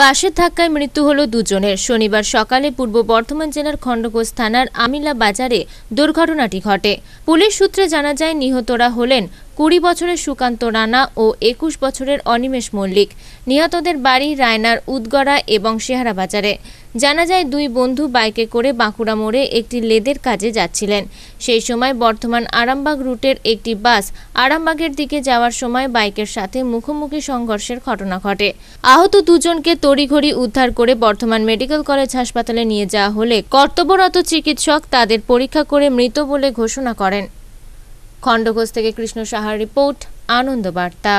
বাসের ধাক্কায় মৃত্যু হল দুজনের শনিবার সকালে পূর্ব বর্ধমান জেলার খণ্ডঘোষ থানার আমিলা বাজারে দুর্ঘটনাটি ঘটে পুলিশ সূত্রে জানা যায় নিহতরা হলেন কুড়ি বছরের সুকান্ত রানা ও একুশ বছরের অনিমেষ মল্লিক নিহতদের বাড়ি রায়নার উদগড়া এবং শেহারা বাজারে জানা যায় দুই বন্ধু বাইকে করে বাঁকুড়া মোড়ে একটি লেদের কাজে যাচ্ছিলেন সেই সময় বর্তমান আরামবাগ রুটের একটি বাস আরামবাগের দিকে যাওয়ার সময় বাইকের সাথে মুখোমুখি সংঘর্ষের ঘটনা ঘটে আহত দুজনকে তড়িঘড়ি উদ্ধার করে বর্তমান মেডিকেল কলেজ হাসপাতালে নিয়ে যাওয়া হলে কর্তব্যরত চিকিৎসক তাদের পরীক্ষা করে মৃত বলে ঘোষণা করেন খণ্ডঘোষ থেকে কৃষ্ণ সাহার রিপোর্ট আনন্দবার্তা